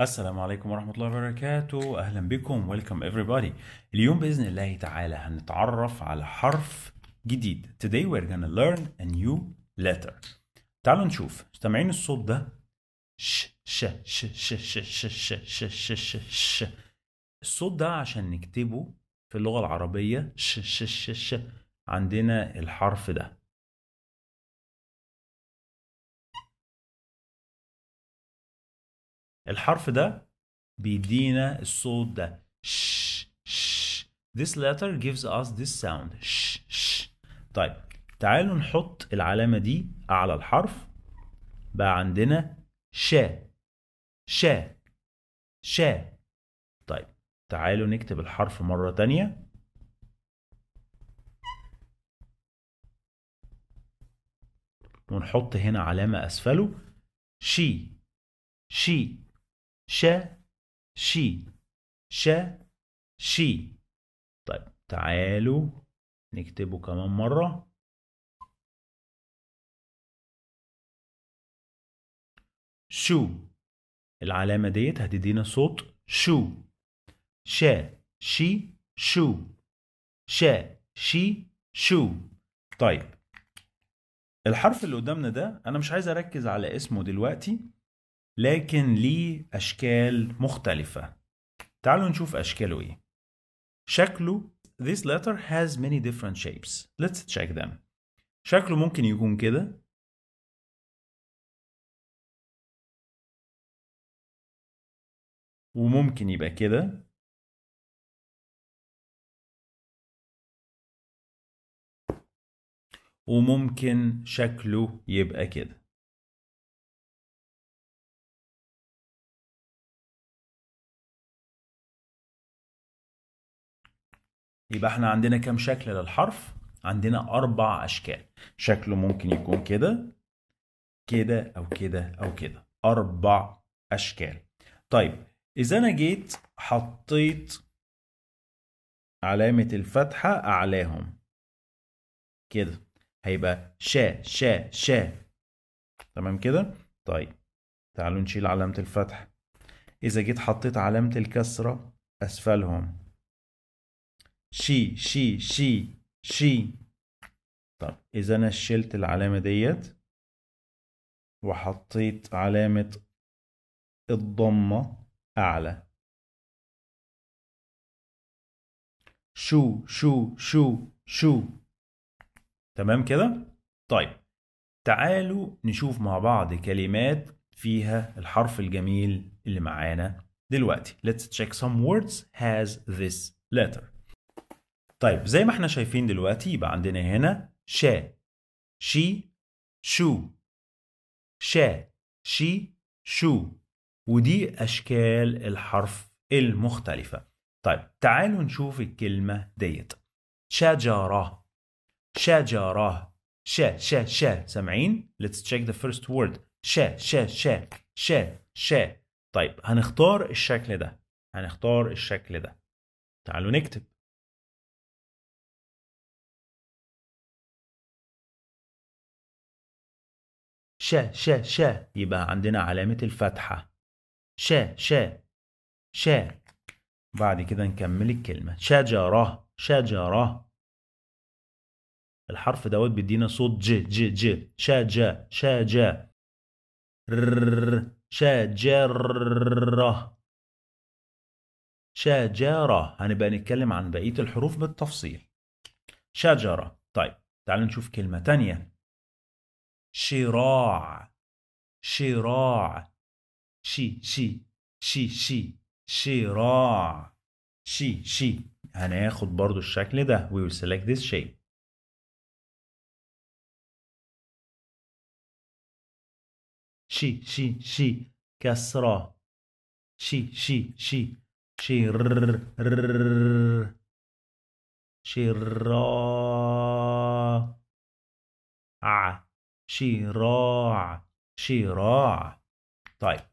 السلام عليكم ورحمة الله وبركاته أهلا بكم ويلكم everybody اليوم بإذن الله تعالى هنتعرف على حرف جديد Today we're gonna learn a new letter تعالوا نشوف سامعين الصوت ده ش ش ش ش ش ش ش ش ش ش ش الصوت ده عشان نكتبه في اللغة العربية ش ش ش ش عندنا الحرف ده الحرف ده بيدينا الصوت ده ش ش this letter gives us this sound ش ش طيب تعالوا نحط العلامة دي أعلى الحرف بقى عندنا شا شا شا طيب تعالوا نكتب الحرف مرة تانية ونحط هنا علامة أسفله شي شي ش شي ش شي طيب تعالوا نكتبه كمان مرة شو العلامة ديت هتدينا صوت شو شا شي شو شا شي شو طيب الحرف اللي قدامنا ده انا مش عايز اركز على اسمه دلوقتي لكن ليه أشكال مختلفة تعالوا نشوف أشكاله إيه شكله this letter has many different shapes let's check them شكله ممكن يكون كده وممكن يبقى كده وممكن شكله يبقى كده يبقى احنا عندنا كام شكل للحرف عندنا اربع اشكال شكله ممكن يكون كده كده او كده او كده اربع اشكال طيب اذا انا جيت حطيت علامة الفتحة اعلاهم كده هيبقى شا شا شا تمام كده طيب تعالوا نشيل علامة الفتح اذا جيت حطيت علامة الكسرة اسفلهم شي شي شي شي طب إذا أنا شلت العلامة ديت وحطيت علامة الضمة أعلى شو شو شو شو تمام كده؟ طيب تعالوا نشوف مع بعض كلمات فيها الحرف الجميل اللي معانا دلوقتي let's check some words has this letter طيب زي ما احنا شايفين دلوقتي يبقى عندنا هنا شا شي شو شا شي شو ودي أشكال الحرف المختلفة طيب تعالوا نشوف الكلمة ديت شجرة شجرة شا شا شا سامعين؟ Let's check the first word شا شا شا شا شا طيب هنختار الشكل ده هنختار الشكل ده تعالوا نكتب شا شا شا يبقى عندنا علامة الفتحة شا شا شا بعد كده نكمل الكلمة شجرة شجرة الحرف دوت بيدينا صوت ج ج ج شجا شجا شجرة شجرة هنبقى نتكلم عن بقية الحروف بالتفصيل شجرة طيب تعال نشوف كلمة تانية شراع شراع شي شي شي شي شراع شي شي هناخد برضو الشكل ده we will select this shape شي شي شي كسرة شي شي شي شر شراع شراع شراع طيب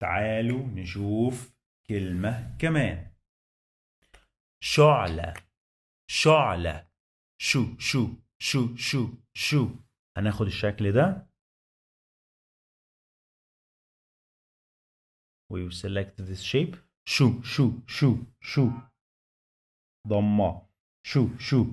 تعالوا نشوف كلمة كمان شعلة شعلة شو شو شو شو شو هناخد الشكل ده we will select this shape شو شو شو شو ضمة شو شو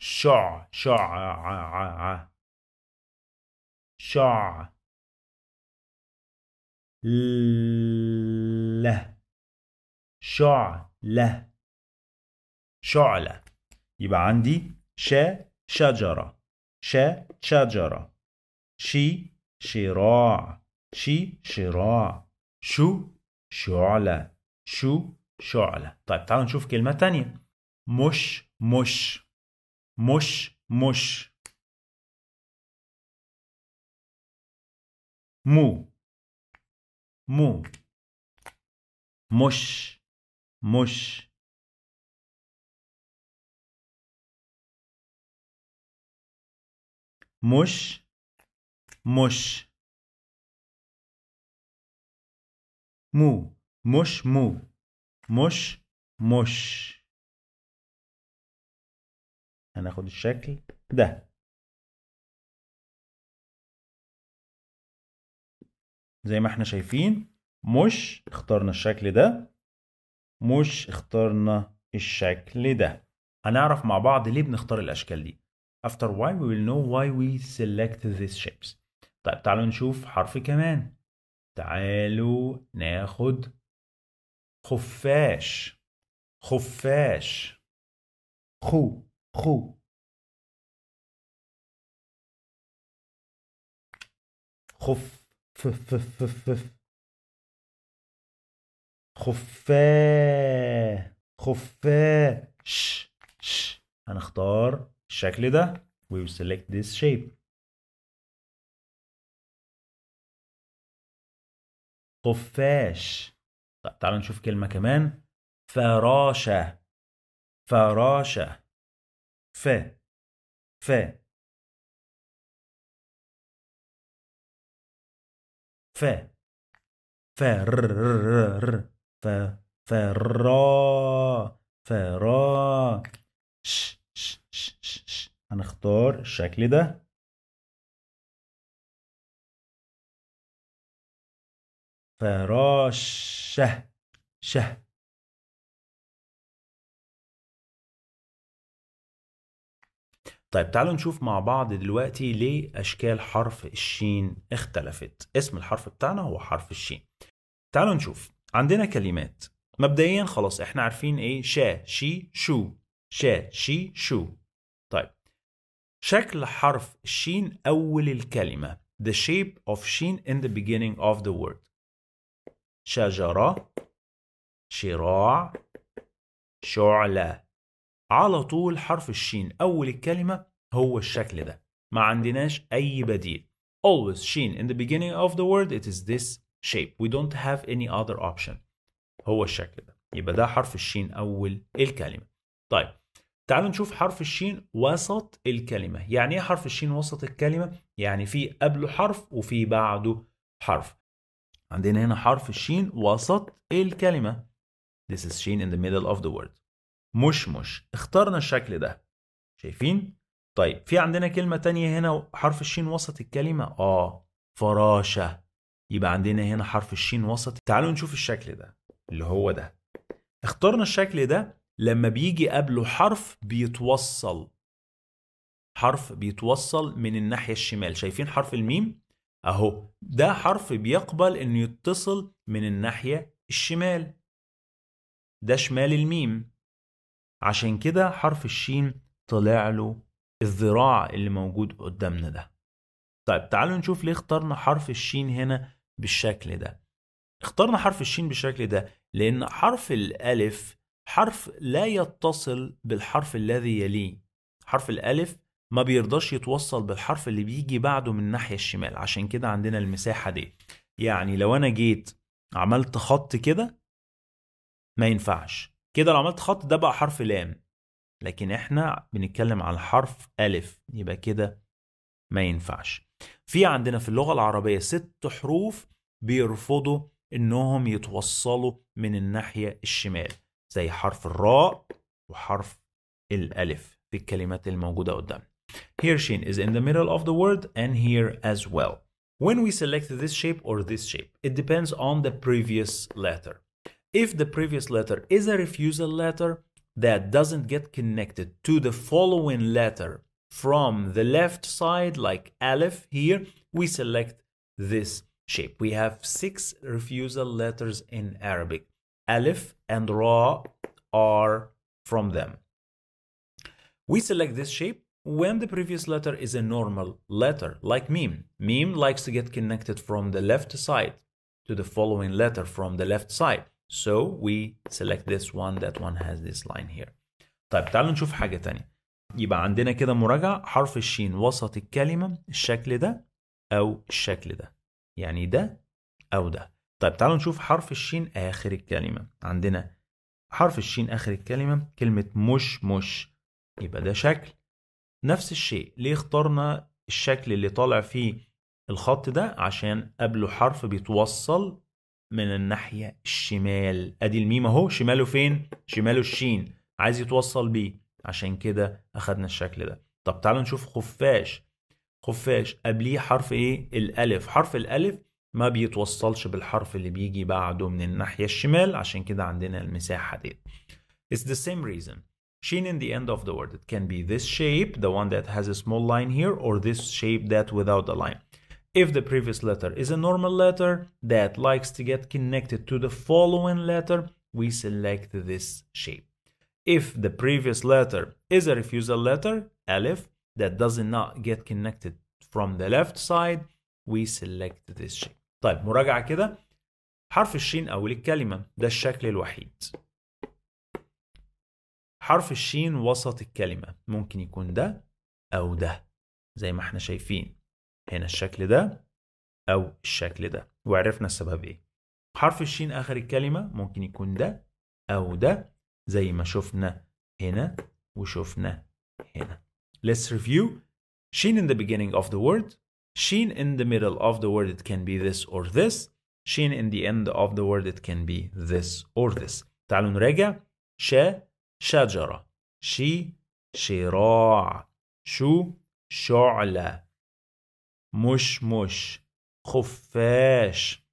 شع شع ع ع شع له شع له شعلة يبقى عندي ش شجرة ش شجرة شي شراع شي شراع شو شعلة شو شعلة طيب تعالوا نشوف كلمة تانية مش مش مش مش مو مو مش مش مش مش مو مش مو مش مش هناخد الشكل ده زي ما احنا شايفين مش اخترنا الشكل ده مش اخترنا الشكل ده هنعرف مع بعض ليه بنختار الاشكال دي after why we will know why we select these shapes طيب تعالوا نشوف حرف كمان تعالوا ناخد خفاش خفاش خو خو خف خفاه خفاه ش ش هنختار الشكل ده we will select this shape خفاش طب تعالوا نشوف كلمة كمان فراشة فراشة ف ف ف فر ف فرا فرا ش ش ش ش هنختار الشكل ده فراشه شه طيب تعالوا نشوف مع بعض دلوقتي ليه أشكال حرف الشين اختلفت اسم الحرف بتاعنا هو حرف الشين تعالوا نشوف عندنا كلمات مبدئيا خلاص احنا عارفين ايه شا شي شو شا شي شو طيب شكل حرف الشين أول الكلمة the shape of شين in the beginning of the word شجرة شراع شعلة على طول حرف الشين أول الكلمة هو الشكل ده ما عندناش أي بديل always شين in the beginning of the word it is this shape we don't have any other option هو الشكل ده يبقى ده حرف الشين أول الكلمة طيب تعالوا نشوف حرف الشين وسط الكلمة يعني إيه حرف الشين وسط الكلمة؟ يعني في قبله حرف وفي بعده حرف عندنا هنا حرف الشين وسط الكلمة This is شين in the middle of the word مشمش اخترنا الشكل ده شايفين طيب في عندنا كلمة تانية هنا حرف الشين وسط الكلمة اه فراشة يبقى عندنا هنا حرف الشين وسط تعالوا نشوف الشكل ده اللي هو ده اخترنا الشكل ده لما بيجي قبله حرف بيتوصل حرف بيتوصل من الناحية الشمال شايفين حرف الميم اهو ده حرف بيقبل انه يتصل من الناحية الشمال ده شمال الميم عشان كده حرف الشين طلع له الذراع اللي موجود قدامنا ده طيب تعالوا نشوف ليه اخترنا حرف الشين هنا بالشكل ده اخترنا حرف الشين بالشكل ده لأن حرف الألف حرف لا يتصل بالحرف الذي يليه حرف الألف ما بيرضاش يتوصل بالحرف اللي بيجي بعده من الناحية الشمال عشان كده عندنا المساحة دي يعني لو أنا جيت عملت خط كده ما ينفعش كده لو عملت خط ده بقى حرف لام لكن احنا بنتكلم على حرف ألف يبقى كده ما ينفعش في عندنا في اللغة العربية ست حروف بيرفضوا انهم يتوصلوا من الناحية الشمال زي حرف الراء وحرف الألف في الكلمات الموجودة قدام here she is in the middle of the word and here as well. When we select this shape or this shape, it depends on the previous letter. If the previous letter is a refusal letter that doesn't get connected to the following letter from the left side, like Aleph here, we select this shape. We have six refusal letters in Arabic. Aleph and Ra are from them. We select this shape when the previous letter is a normal letter, like Mim. Mim likes to get connected from the left side to the following letter from the left side. So we select this one that one has this line here. طيب تعالوا نشوف حاجة تانية. يبقى عندنا كده مراجعة حرف الشين وسط الكلمة الشكل ده أو الشكل ده. يعني ده أو ده. طيب تعالوا نشوف حرف الشين آخر الكلمة. عندنا حرف الشين آخر الكلمة كلمة مش مش. يبقى ده شكل. نفس الشيء ليه اخترنا الشكل اللي طالع فيه الخط ده عشان قبله حرف بيتوصل من الناحية الشمال ادي الميم اهو شماله فين شماله الشين عايز يتوصل بيه عشان كده اخدنا الشكل ده طب تعالوا نشوف خفاش خفاش قبليه حرف ايه الالف حرف الالف ما بيتوصلش بالحرف اللي بيجي بعده من الناحية الشمال عشان كده عندنا المساحة دي It's the same reason sheen in the end of the word it can be this shape the one that has a small line here or this shape that without a line If the previous letter is a normal letter that likes to get connected to the following letter, we select this shape. If the previous letter is a refusal letter, alif, that does not get connected from the left side, we select this shape. طيب مراجعة كده حرف الشين أول الكلمة ده الشكل الوحيد حرف الشين وسط الكلمة ممكن يكون ده أو ده زي ما احنا شايفين هنا الشكل ده أو الشكل ده وعرفنا السبب إيه حرف الشين آخر الكلمة ممكن يكون ده أو ده زي ما شفنا هنا وشفنا هنا Let's review شين in the beginning of the word شين in the middle of the word it can be this or this شين in the end of the word it can be this or this تعالوا نراجع شا شجرة شي شراع شو شعلة مشمش مش خفاش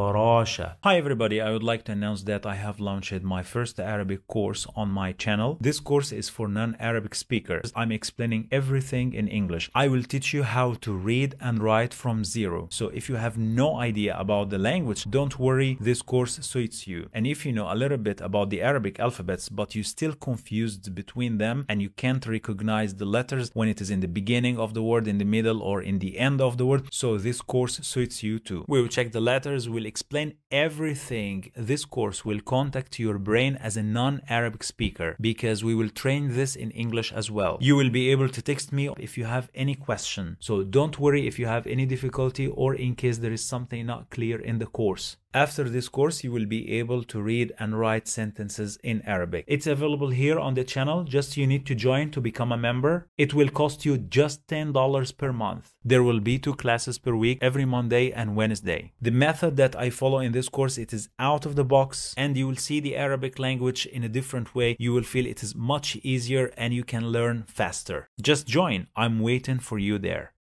Hi everybody, I would like to announce that I have launched my first Arabic course on my channel. This course is for non-Arabic speakers. I'm explaining everything in English. I will teach you how to read and write from zero. So if you have no idea about the language, don't worry, this course suits you. And if you know a little bit about the Arabic alphabets, but you're still confused between them and you can't recognize the letters when it is in the beginning of the word, in the middle, or in the end of the word, so this course suits you too. We will check the letters, we'll explain everything, this course will contact your brain as a non-Arabic speaker because we will train this in English as well. You will be able to text me if you have any question. So don't worry if you have any difficulty or in case there is something not clear in the course. After this course, you will be able to read and write sentences in Arabic. It's available here on the channel. Just you need to join to become a member. It will cost you just $10 per month. There will be two classes per week every Monday and Wednesday. The method that I follow in this course, it is out of the box and you will see the Arabic language in a different way. You will feel it is much easier and you can learn faster. Just join. I'm waiting for you there.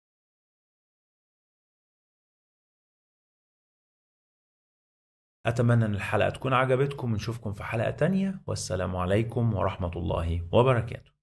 أتمنى أن الحلقة تكون عجبتكم ونشوفكم في حلقة تانية والسلام عليكم ورحمة الله وبركاته